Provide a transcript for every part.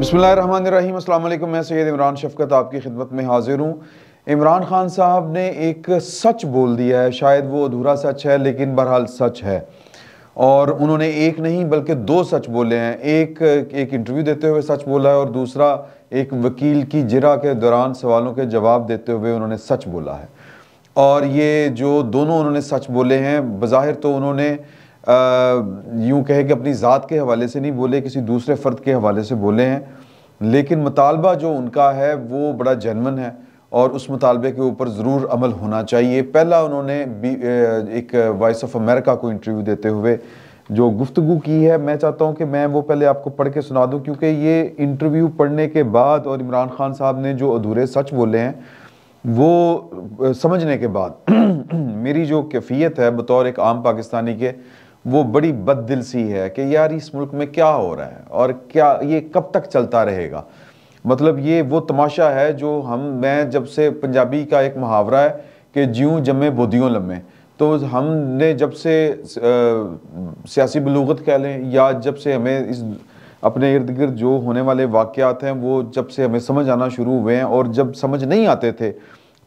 बसमीम अल्लाम मैं सैद इमरान शफकत आपकी खिदमत में हाजिर हूँ इमरान खान साहब ने एक सच बोल दिया है शायद वो अधूरा सच है लेकिन बहरहाल सच है और उन्होंने एक नहीं बल्कि दो सच बोले हैं एक एक इंटरव्यू देते हुए सच बोला है और दूसरा एक वकील की जरा के दौरान सवालों के जवाब देते हुए उन्होंने सच बोला है और ये जो दोनों उन्होंने सच बोले हैं बज़ाहिर तो उन्होंने यूँ कहे कि अपनी ज़ात के हवाले से नहीं बोले किसी दूसरे फ़र्द के हवाले से बोले हैं लेकिन मुतालबा जो उनका है वो बड़ा जनवन है और उस मुतालबे के ऊपर ज़रूर अमल होना चाहिए पहला उन्होंने एक वॉइस ऑफ अमेरिका को इंटरव्यू देते हुए जो गुफ्तु की है मैं चाहता हूँ कि मैं वो पहले आपको पढ़ के सुना दूँ क्योंकि ये इंटरव्यू पढ़ने के बाद और इमरान खान साहब ने जो अधूरे सच बोले हैं वो समझने के बाद मेरी जो कैफियत है बतौर एक आम पाकिस्तानी के वो बड़ी बद दिल सी है कि यार इस मुल्क में क्या हो रहा है और क्या ये कब तक चलता रहेगा मतलब ये वो तमाशा है जो हम मैं जब से पंजाबी का एक मुहावरा है कि ज्यों जमे बोधियों लम्बे तो हमने जब से सियासी बलूगत कह लें या जब से हमें इस अपने इर्द गिर्द जो होने वाले वाक़ात हैं वो जब से हमें समझ आना शुरू हुए हैं और जब समझ नहीं आते थे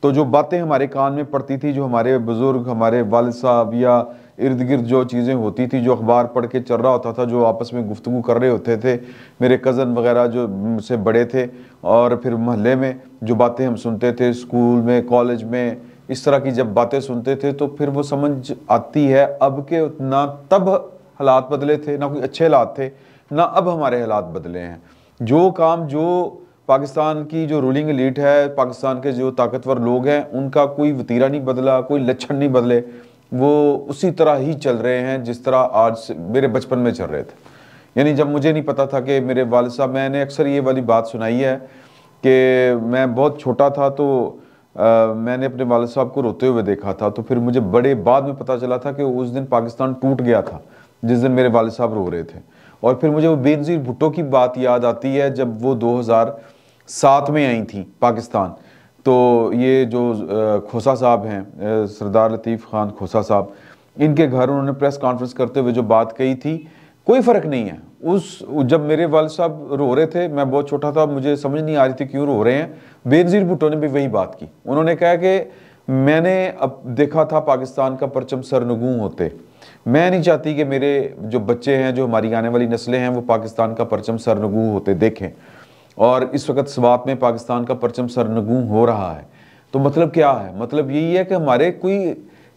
तो जो बातें हमारे कान में पड़ती थी जो हमारे बुज़ुर्ग हमारे वाल साहब या इर्द गिर्द जो चीज़ें होती थी जो अखबार पढ़ के चल रहा होता था जो आपस में गुफ्तु कर रहे होते थे मेरे कज़न वगैरह जो मुझसे बड़े थे और फिर महल्ले में जो बातें हम सुनते थे स्कूल में कॉलेज में इस तरह की जब बातें सुनते थे तो फिर वो समझ आती है अब के ना तब हालात बदले थे ना कोई अच्छे हालात थे ना अब हमारे हालात बदले हैं जो काम जो पाकिस्तान की जो रूलिंग लीड है पाकिस्तान के जो ताकतवर लोग हैं उनका कोई वतीरा नहीं बदला कोई लक्षण नहीं बदले वो उसी तरह ही चल रहे हैं जिस तरह आज मेरे बचपन में चल रहे थे यानी जब मुझे नहीं पता था कि मेरे वाल साहब मैंने अक्सर ये वाली बात सुनाई है कि मैं बहुत छोटा था तो आ, मैंने अपने वाल साहब को रोते हुए देखा था तो फिर मुझे बड़े बाद में पता चला था कि उस दिन पाकिस्तान टूट गया था जिस दिन मेरे वाल साहब रो रहे थे और फिर मुझे वो बेनज़ीर भुट्टो की बात याद आती है जब वो दो में आई थी पाकिस्तान तो ये जो खोसा साहब हैं सरदार लतीफ़ ख़ान खोसा साहब इनके घर उन्होंने प्रेस कॉन्फ्रेंस करते हुए जो बात कही थी कोई फ़र्क नहीं है उस जब मेरे वाल साहब रो रहे थे मैं बहुत छोटा था मुझे समझ नहीं आ रही थी क्यों रो रहे हैं बेनज़ीर भुट्टो ने भी वही बात की उन्होंने कहा कि मैंने अब देखा था पाकिस्तान का परचम सरनगू होते मैं नहीं चाहती कि मेरे जो बच्चे हैं जो हमारी आने वाली नस्लें हैं वो पाकिस्तान का परचम सरनगू होते देखें और इस वक्त स्वात में पाकिस्तान का परचम सरनगू हो रहा है तो मतलब क्या है मतलब यही है कि हमारे कोई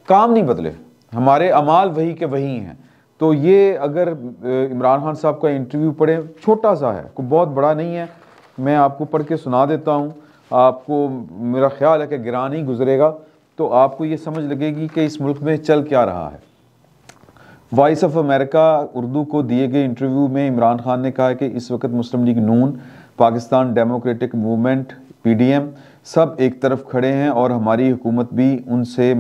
काम नहीं बदले हमारे अमाल वही के वही हैं तो ये अगर इमरान खान साहब का इंटरव्यू पढ़े छोटा सा है कोई बहुत बड़ा नहीं है मैं आपको पढ़ के सुना देता हूँ आपको मेरा ख्याल है कि गिरा नहीं गुजरेगा तो आपको ये समझ लगेगी कि इस मुल्क में चल क्या रहा है वॉइस ऑफ अमेरिका उर्दू को दिए गए इंटरव्यू में इमरान खान ने कहा कि इस वक्त मुस्लिम लीग नून पाकिस्तान डेमोक्रेटिक मूवमेंट पीडीएम सब एक तरफ खड़े हैं और हमारी हुकूमत भी उनसे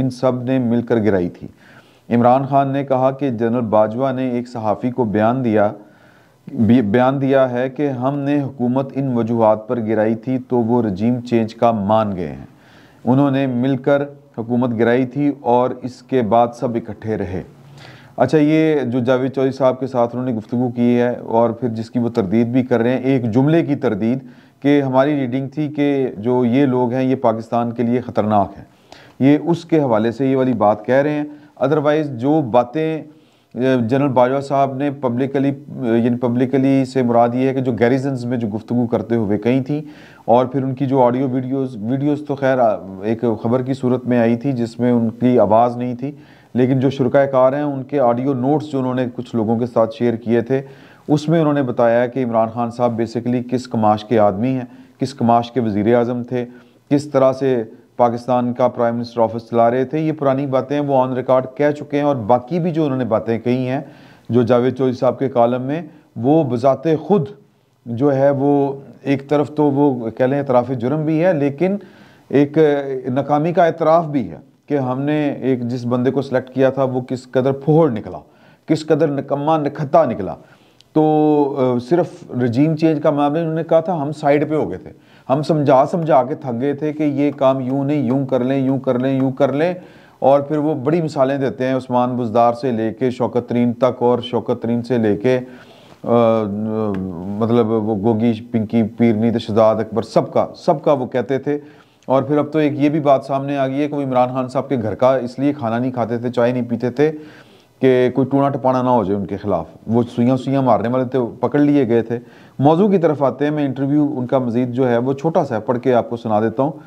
इन सब ने मिलकर गिराई थी इमरान खान ने कहा कि जनरल बाजवा ने एक सहाफ़ी को बयान दिया बयान दिया है कि हमने हुकूमत इन वजूहत पर गिराई थी तो वो रजीम चेंज का मान गए हैं उन्होंने मिलकर हुकूमत गिराई थी और इसके बाद सब इकट्ठे रहे अच्छा ये जो जावेद चौधरी साहब के साथ उन्होंने गुफ्तु की है और फिर जिसकी वो तरदीद भी कर रहे हैं एक जुमले की तरदीद कि हमारी रीडिंग थी कि जो ये लोग हैं ये पाकिस्तान के लिए ख़तरनाक हैं ये उसके हवाले से ये वाली बात कह रहे हैं अदरवाइज़ जो बातें जनरल बाजवा साहब ने पब्लिकली यानी पब्लिकली से मुराद ये है कि जो गैरिजन्स में जो गुफ्तु करते हुए कहीं थी और फिर उनकी जो ऑडियो वीडियोस वीडियोस तो खैर एक ख़बर की सूरत में आई थी जिसमें उनकी आवाज़ नहीं थी लेकिन जो शुरकाकार हैं उनके ऑडियो नोट्स जो उन्होंने कुछ लोगों के साथ शेयर किए थे उसमें उन्होंने बताया कि इमरान खान साहब बेसिकली किस कमाश के आदमी हैं किस कमाश के वज़ी अजम थे किस तरह से पाकिस्तान का प्राइम मिनिस्टर ऑफिस चला रहे थे ये पुरानी बातें वो ऑन रिकॉर्ड कह चुके हैं और बाकी भी जो उन्होंने बातें कही हैं जो जावेद चौधरी साहब के कॉलम में वो बज़ात खुद जो है वो एक तरफ तो वो कह लें इतराफ़ जुर्म भी है लेकिन एक नाकामी का एतराफ़ भी है कि हमने एक जिस बंदे को सिलेक्ट किया था वो किस कदर फोहड़ निकला किस कदर निकम्मा निखता निकला तो सिर्फ रजीम चेंज का मामले उन्होंने कहा था हम साइड पे हो गए थे हम समझा समझा के थक गए थे कि ये काम यूं नहीं यूं कर लें यूं कर लें यूं कर लें और फिर वो बड़ी मिसालें देते हैं उस्मान बुजदार से लेके शौकत तरीन तक और शौकत तरीन से लेके मतलब वो गोगी पिंकी पीरनी तशदाद अकबर सबका सबका वो कहते थे और फिर अब तो एक ये भी बात सामने आ गई है कि वो इमरान खान साहब के घर का इसलिए खाना नहीं खाते थे चाय नहीं पीते थे कि कोई टूना टपाना ना हो जाए उनके ख़िलाफ़ वो सुइयाँ सुइयाँ मारने वाले थे पकड़ लिए गए थे मौजू की तरफ आते हैं मैं इंटरव्यू उनका मज़ीद जो है वो छोटा सा पढ़ के आपको सुना देता हूँ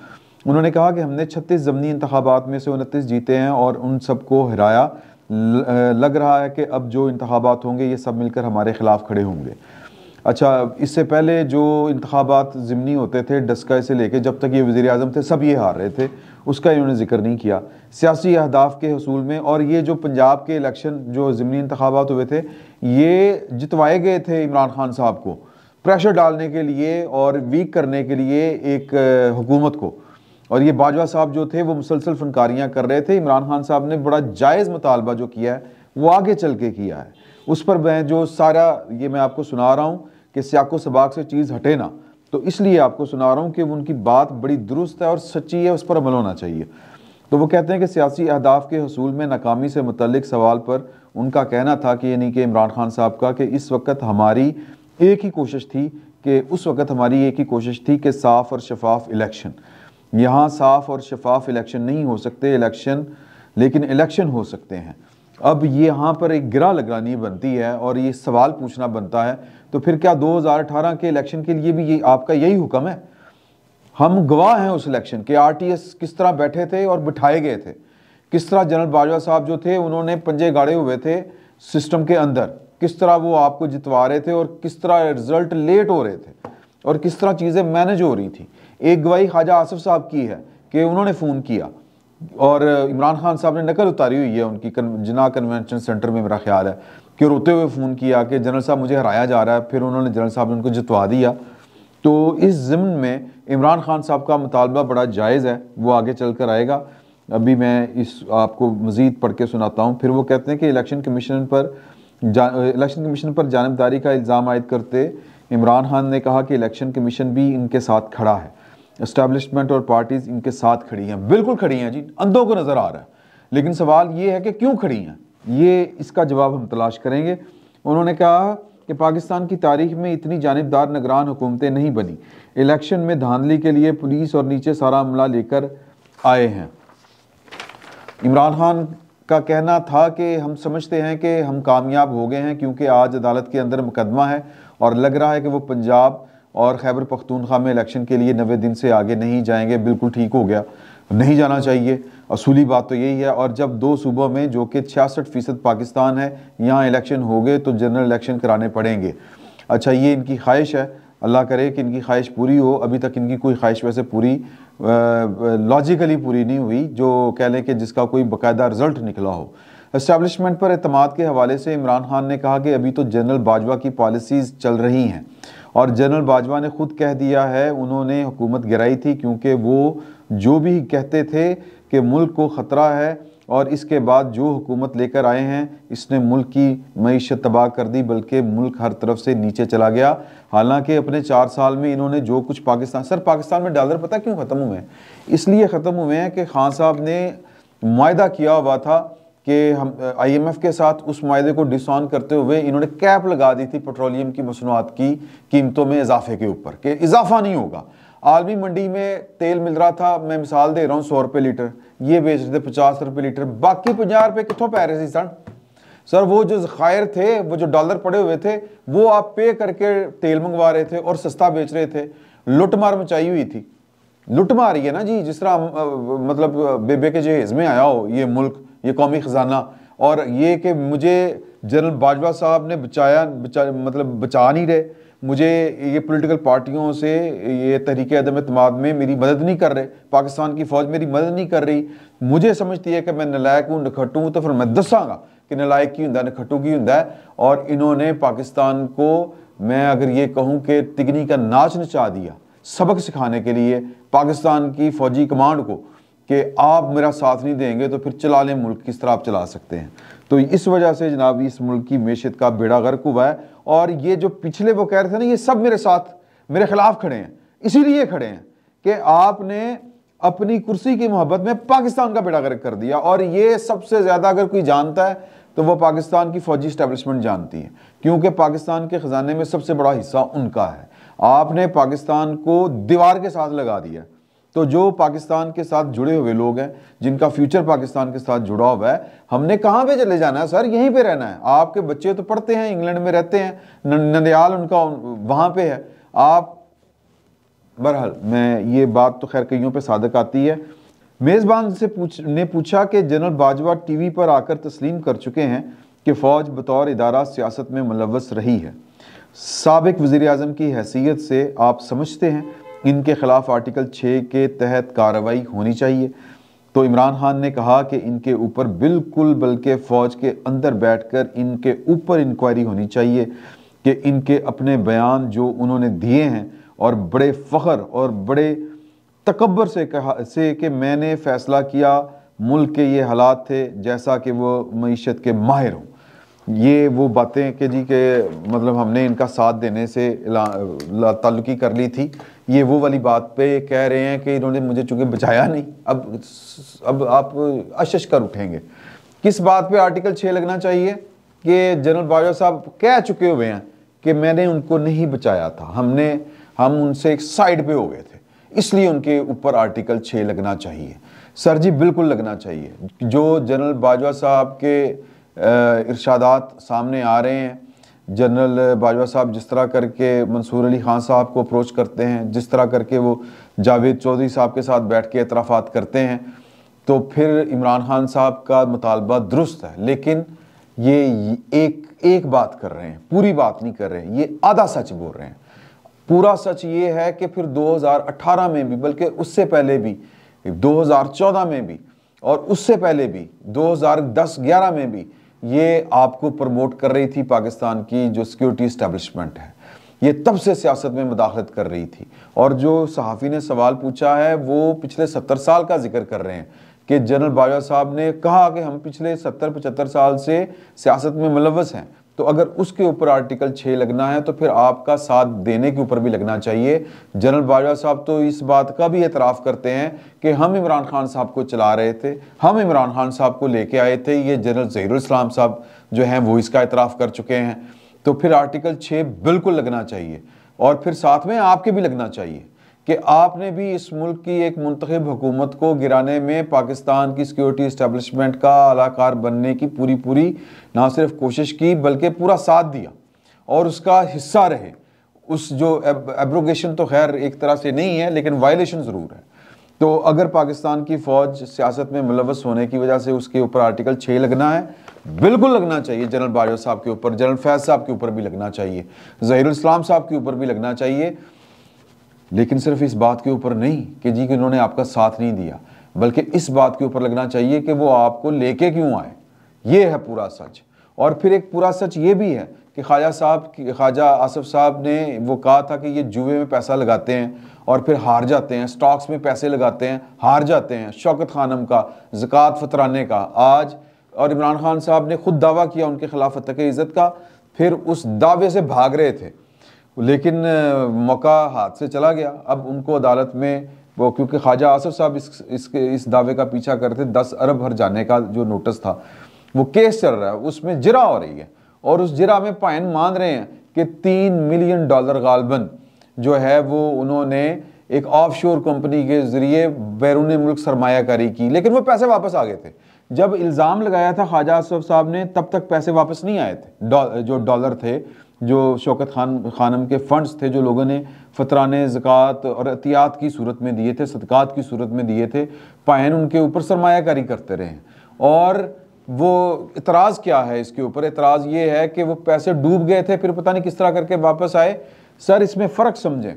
उन्होंने कहा कि हमने छत्तीस ज़मनी इंतबात में से उनतीस जीते हैं और उन सबको हराया लग रहा है कि अब जो इंतबात होंगे ये सब मिलकर हमारे ख़िलाफ़ खड़े होंगे अच्छा इससे पहले जो इंतबात ज़मनी होते थे डस्का से लेकर जब तक ये वज़ी अजम थे सब ये हार रहे थे उसका इन्होंने जिक्र नहीं किया सियासी अहदाफ के हसूल में और ये जो पंजाब के इलेक्शन जो ज़मनी इंतबात हुए थे ये जितवाए गए थे इमरान खान साहब को प्रेशर डालने के लिए और वीक करने के लिए एक हुकूमत को और ये बाजवा साहब जो थे वो मुसलसल फनकारियाँ कर रहे थे इमरान खान साहब ने बड़ा जायज़ मुतालबा जो किया है वो आगे चल के किया है उस पर मैं जो सारा ये मैं आपको सुना रहा हूँ कि सियाको सबाक से चीज़ हटे ना तो इसलिए आपको सुना रहा हूँ कि उनकी बात बड़ी दुरुस्त है और सच्ची है उस पर अमल होना चाहिए तो वो कहते हैं कि सियासी अहदाफ के हसूल में नाकामी से मतलब सवाल पर उनका कहना था कि यानी कि इमरान खान साहब का कि इस वक्त हमारी एक ही कोशिश थी कि उस वक्त हमारी एक ही कोशिश थी कि साफ़ और शफाफ इलेक्शन यहाँ साफ़ और शफाफ इलेक्शन नहीं हो सकते इलेक्शन लेकिन इलेक्शन हो सकते हैं अब यहाँ पर एक गिरा लगानी बनती है और ये सवाल पूछना बनता है तो फिर क्या 2018 के इलेक्शन के लिए भी ये आपका यही हुक्म है हम गवाह हैं उस इलेक्शन के आरटीएस किस तरह बैठे थे और बिठाए गए थे किस तरह जनरल बाजवा साहब जो थे उन्होंने पंजे गाड़े हुए थे सिस्टम के अंदर किस तरह वो आपको जितवा रहे थे और किस तरह रिजल्ट लेट हो रहे थे और किस तरह चीज़ें मैनेज हो रही थी एक गवाही ख्वाजा आसफ साहब की है कि उन्होंने फ़ोन किया और इमरान खान साहब ने नकल उतारी हुई है उनकी कन जना कन्वेंशन सेंटर में मेरा ख्याल है कि रोते हुए फ़ोन किया कि जनरल साहब मुझे हराया जा रहा है फिर उन्होंने जनरल साहब ने उनको जितवा दिया तो इस ज़िम्न में इमरान खान साहब का मुतालबा बड़ा जायज़ है वो आगे चल कर आएगा अभी मैं इस आपको मज़ीद पढ़ के सुनाता हूँ फिर वो कहते हैं कि इलेक्शन कमीशन पर इलेक्शन कमीशन पर जानबदारी का इल्ज़ाम आयद करते इमरान खान ने कहा कि इलेक्शन कमीशन भी इनके साथ खड़ा है इस्टेबलिशमेंट और पार्टीज़ इनके साथ खड़ी हैं बिल्कुल खड़ी हैं जी अंधों को नज़र आ रहा है लेकिन सवाल ये है कि क्यों खड़ी हैं ये इसका जवाब हम तलाश करेंगे उन्होंने कहा कि पाकिस्तान की तारीख में इतनी जानबदार निगरान हुकूमतें नहीं बनी इलेक्शन में धांधली के लिए पुलिस और नीचे सारा अमला लेकर आए हैं इमरान खान का कहना था कि हम समझते हैं कि हम कामयाब हो गए हैं क्योंकि आज अदालत के अंदर मुकदमा है और लग रहा है कि वो पंजाब और खैबर पख्तूनख्वा में इलेक्शन के लिए नबे दिन से आगे नहीं जाएंगे बिल्कुल ठीक हो गया नहीं जाना चाहिए असूली बात तो यही है और जब दो सूबों में जो कि छियासठ फ़ीसद पाकिस्तान है यहाँ इलेक्शन हो गए तो जनरल इलेक्शन कराने पड़ेंगे अच्छा ये इनकी ख्वाहिश है अल्लाह करे कि इनकी ख्वाहिश पूरी हो अभी तक इनकी कोई ख्वाहिश वैसे पूरी लॉजिकली पूरी नहीं हुई जो कह लें कि जिसका कोई बाकायदा रिजल्ट निकला हो इस्टेबलिशमेंट पर अतमाद के हवाले से इमरान खान ने कहा कि अभी तो जनरल बाजवा की पॉलिसीज़ चल रही हैं और जनरल बाजवा ने खुद कह दिया है उन्होंने हुकूमत गिराई थी क्योंकि वो जो भी कहते थे कि मुल्क को ख़तरा है और इसके बाद जो हुकूमत लेकर आए हैं इसने मुल्क की मीशत तबाह कर दी बल्कि मुल्क हर तरफ से नीचे चला गया हालांकि अपने चार साल में इन्होंने जो कुछ पाकिस्तान सर पाकिस्तान में डॉलर पता क्यों ख़त्म हुए हैं इसलिए ख़त्म हुए हैं कि खान साहब ने माह किया हुआ था कि हम आईएमएफ के साथ उस माहे को डिसऑन करते हुए इन्होंने कैप लगा दी थी पेट्रोलियम की मसनूआत की कीमतों में इजाफे के ऊपर कि इजाफा नहीं होगा आलमी मंडी में तेल मिल रहा था मैं मिसाल दे रहा हूँ सौ रुपये लीटर ये बेच रहे थे पचास रुपये लीटर बाकी पंजा रुपये कितों पै रहे थे सर सर वो जो ख़ायर थे वो जो डॉलर पड़े हुए थे वो आप पे करके तेल मंगवा रहे थे और सस्ता बेच रहे थे लुटमार मचाई हुई थी लुटमार ही है ना जी जिस तरह मतलब बेबे के जहेज में आया हो ये मुल्क ये कौमी ख़जाना और ये कि मुझे जनरल बाजवा साहब ने बचाया बचा मतलब बचा नहीं रहे मुझे ये पॉलिटिकल पार्टियों से ये तहरीक अदम अतमाद में मेरी मदद नहीं कर रहे पाकिस्तान की फ़ौज मेरी मदद नहीं कर रही मुझे समझती है कि मैं नलायक हूँ नखट्टू हूँ तो फिर मैं दसागा कि नलायक की होंगे नखट्टू की होंगे और इन्होंने पाकिस्तान को मैं अगर ये कहूँ कि तिगनी का नाच नचा दिया सबक सिखाने के लिए पाकिस्तान की फ़ौजी कमांड को कि आप मेरा साथ नहीं देंगे तो फिर चला लें मुल्क किस तरह आप चला सकते हैं तो इस वजह से जनाब इस मुल्क की मैशत का बेड़ा गर्क हुआ है और ये जो पिछले वो कह रहे थे ना ये सब मेरे साथ मेरे ख़िलाफ़ खड़े हैं इसीलिए खड़े हैं कि आपने अपनी कुर्सी की मोहब्बत में पाकिस्तान का बेड़ा गर्क कर दिया और ये सबसे ज़्यादा अगर कोई जानता है तो वह पाकिस्तान की फ़ौजी इस्टेबलिशमेंट जानती है क्योंकि पाकिस्तान के ख़जाने में सबसे बड़ा हिस्सा उनका है आपने पाकिस्तान को दीवार के साथ लगा दिया तो जो पाकिस्तान के साथ जुड़े हुए लोग हैं जिनका फ्यूचर पाकिस्तान के साथ जुड़ा हुआ है हमने कहाँ पे चले जाना है सर यहीं पे रहना है आपके बच्चे तो पढ़ते हैं इंग्लैंड में रहते हैं नंदयाल उनका वहाँ पे है आप बहरहाल मैं ये बात तो खैर कईयों पे सादक आती है मेज़बान से पूछ ने पूछा कि जनरल बाजवा टीवी पर आकर तस्लीम कर चुके हैं कि फ़ौज बतौर इदारा सियासत में मुलवस रही है सबक वज़ी अजम की हैसियत से आप समझते हैं इनके खिलाफ आर्टिकल छः के तहत कार्रवाई होनी चाहिए तो इमरान खान ने कहा कि इनके ऊपर बिल्कुल बल्कि फ़ौज के अंदर बैठकर इनके ऊपर इंक्वायरी होनी चाहिए कि इनके अपने बयान जो उन्होंने दिए हैं और बड़े फ़ख्र और बड़े तकबर से कहा से कि मैंने फ़ैसला किया मुल्क के ये हालात थे जैसा कि वो मीशत के माहिर हों ये वो बातें कि जी के मतलब हमने इनका साथ देने से तल्लुकी कर ली थी ये वो वाली बात पे कह रहे हैं कि इन्होंने मुझे चूंकि बचाया नहीं अब अब आप अशश कर उठेंगे किस बात पे आर्टिकल छः लगना चाहिए कि जनरल बाजवा साहब कह चुके हुए हैं कि मैंने उनको नहीं बचाया था हमने हम उनसे एक साइड पे हो गए थे इसलिए उनके ऊपर आर्टिकल छः लगना चाहिए सर जी बिल्कुल लगना चाहिए जो जनरल बाजवा साहब के इर्शादात सामने आ रहे हैं जनरल बाजवा साहब जिस तरह करके मंसूर अली खान साहब को अप्रोच करते हैं जिस तरह करके वो जावेद चौधरी साहब के साथ बैठ के इतराफ़ात करते हैं तो फिर इमरान खान साहब का मुतालबा दुरुस्त है लेकिन ये एक एक बात कर रहे हैं पूरी बात नहीं कर रहे हैं ये आधा सच बोल रहे हैं पूरा सच ये है कि फिर 2018 में भी बल्कि उससे पहले भी 2014 में भी और उससे पहले भी 2010-11 में भी ये आपको प्रमोट कर रही थी पाकिस्तान की जो सिक्योरिटी इस्टेब्लिशमेंट है ये तब से सियासत में मुदाखलत कर रही थी और जो सहाफ़ी ने सवाल पूछा है वो पिछले सत्तर साल का जिक्र कर रहे हैं कि जनरल बाजवा साहब ने कहा कि हम पिछले सत्तर पचहत्तर साल से सियासत में मुलवस हैं तो अगर उसके ऊपर आर्टिकल छः लगना है तो फिर आपका साथ देने के ऊपर भी लगना चाहिए जनरल बाजवा साहब तो इस बात का भी एतराफ़ करते हैं कि हम इमरान खान साहब को चला रहे थे हम इमरान खान साहब को लेके आए थे ये जनरल जहीराम साहब जो हैं वो इसका एतराफ़ कर चुके हैं तो फिर आर्टिकल छः बिल्कुल लगना चाहिए और फिर साथ में आपके भी लगना चाहिए कि आपने भी इस मुल्क की एक मंतखब हुकूमत को गिराने में पाकिस्तान की सिक्योरिटी इस्टबलिशमेंट का अलाकार बनने की पूरी पूरी ना सिर्फ कोशिश की बल्कि पूरा साथ दिया और उसका हिस्सा रहे उस जो एब्रोगेशन तो खैर एक तरह से नहीं है लेकिन वायलेशन ज़रूर है तो अगर पाकिस्तान की फ़ौज सियासत में मुलवस होने की वजह से उसके ऊपर आर्टिकल छः लगना है बिल्कुल लगना चाहिए जनरल बाजवा साहब के ऊपर जनरल फैज साहब के ऊपर भी लगना चाहिए जहीर इस्लाम साहब के ऊपर भी लगना चाहिए लेकिन सिर्फ इस बात के ऊपर नहीं कि जी कि उन्होंने आपका साथ नहीं दिया बल्कि इस बात के ऊपर लगना चाहिए कि वो आपको लेके क्यों आए ये है पूरा सच और फिर एक पूरा सच ये भी है कि ख्वाजा साहब ख्वाजा आसफ साहब ने वो कहा था कि ये जुए में पैसा लगाते हैं और फिर हार जाते हैं स्टॉक्स में पैसे लगाते हैं हार जाते हैं शौकत खानम का ज़क़़त फतराने का आज और इमरान खान साहब ने खुद दावा किया उनके खिलाफ तक इज़्ज़त का फिर उस दावे से भाग रहे थे लेकिन मौका हाथ से चला गया अब उनको अदालत में वो क्योंकि ख्वाजा आसफ साहब इस इसके इस दावे का पीछा करते दस अरब हर जाने का जो नोटिस था वो केस चल रहा है उसमें जिरा हो रही है और उस जिरा में पायन मान रहे हैं कि तीन मिलियन डॉलर गालबन जो है वो उन्होंने एक ऑफशोर कंपनी के ज़रिए बैरून मुल्क सरमाकारी की लेकिन वो पैसे वापस आ गए थे जब इल्ज़ाम लगाया था ख्वाजा आसफ साहब ने तब तक पैसे वापस नहीं आए थे डौ, जो डॉलर थे जो शौकत खान खानम के फ़ंड्स थे जो लोगों ने फतराने ज़क़़त और अतियात की सूरत में दिए थे सदक़ात की सूरत में दिए थे पायन उनके ऊपर सरमाकारी करते रहे और वो इतराज़ क्या है इसके ऊपर इतराज़ ये है कि वो पैसे डूब गए थे फिर पता नहीं किस तरह करके वापस आए सर इसमें फ़र्क समझें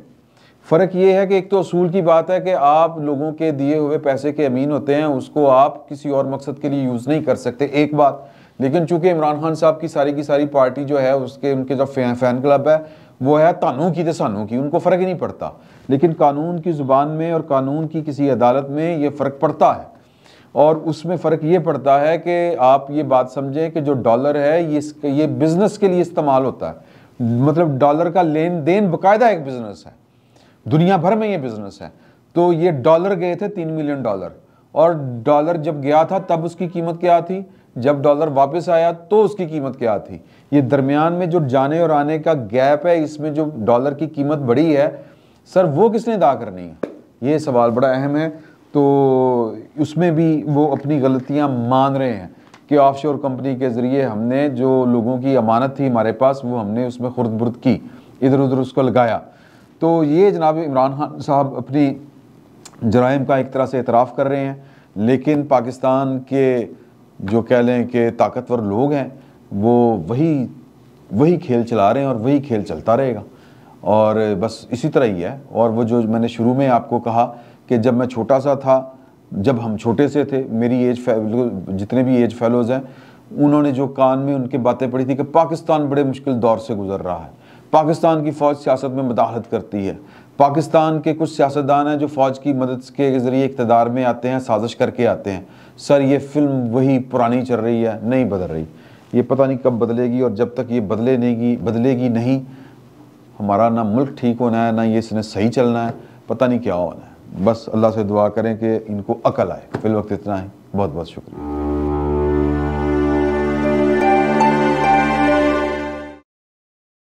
फ़र्क ये है कि एक तो असूल की बात है कि आप लोगों के दिए हुए पैसे के अमीन होते हैं उसको आप किसी और मकसद के लिए यूज़ नहीं कर सकते एक बात लेकिन चूंकि इमरान खान साहब की सारी की सारी पार्टी जो है उसके उनके जो फैन फैन क्लब है वो है तानू की तो सानू की उनको फ़र्क ही नहीं पड़ता लेकिन कानून की ज़ुबान में और कानून की किसी अदालत में ये फ़र्क पड़ता है और उसमें फ़र्क ये पड़ता है कि आप ये बात समझें कि जो डॉलर है ये ये बिज़नेस के लिए इस्तेमाल होता है मतलब डॉलर का लेन देन बाकायदा एक बिज़नेस है दुनिया भर में ये बिज़नेस है तो ये डॉलर गए थे तीन मिलियन डॉलर और डॉलर जब गया था तब उसकी कीमत क्या थी जब डॉलर वापस आया तो उसकी कीमत क्या थी ये दरमियान में जो जाने और आने का गैप है इसमें जो डॉलर की कीमत बढ़ी है सर वो किसने अदा करनी है ये सवाल बड़ा अहम है तो उसमें भी वो अपनी गलतियाँ मान रहे हैं कि ऑफशोर कंपनी के ज़रिए हमने जो लोगों की अमानत थी हमारे पास वो हमने उसमें खुर्द बुर्द की इधर उधर उसको लगाया तो ये जनाब इमरान खान साहब अपनी जराइम का एक तरह से इतराफ़ कर रहे हैं लेकिन पाकिस्तान के जो कह लें कि ताकतवर लोग हैं वो वही वही खेल चला रहे हैं और वही खेल चलता रहेगा और बस इसी तरह ही है और वो जो मैंने शुरू में आपको कहा कि जब मैं छोटा सा था जब हम छोटे से थे मेरी एज जितने भी एज फेलोज़ हैं उन्होंने जो कान में उनके बातें पढ़ी थी कि पाकिस्तान बड़े मुश्किल दौर से गुजर रहा है पाकिस्तान की फ़ौज सियासत में मदाहत करती है पाकिस्तान के कुछ सियासतदान हैं जो फ़ौज की मदद के ज़रिए इकतदार में आते हैं साजिश करके आते हैं सर ये फिल्म वही पुरानी चल रही है नहीं बदल रही ये पता नहीं कब बदलेगी और जब तक ये बदले नहींगी बदलेगी नहीं हमारा ना मुल्क ठीक होना है ना ये इसने सही चलना है पता नहीं क्या होना है बस अल्लाह से दुआ करें कि इनको अकल आए फिल वक्त इतना है बहुत बहुत शुक्रिया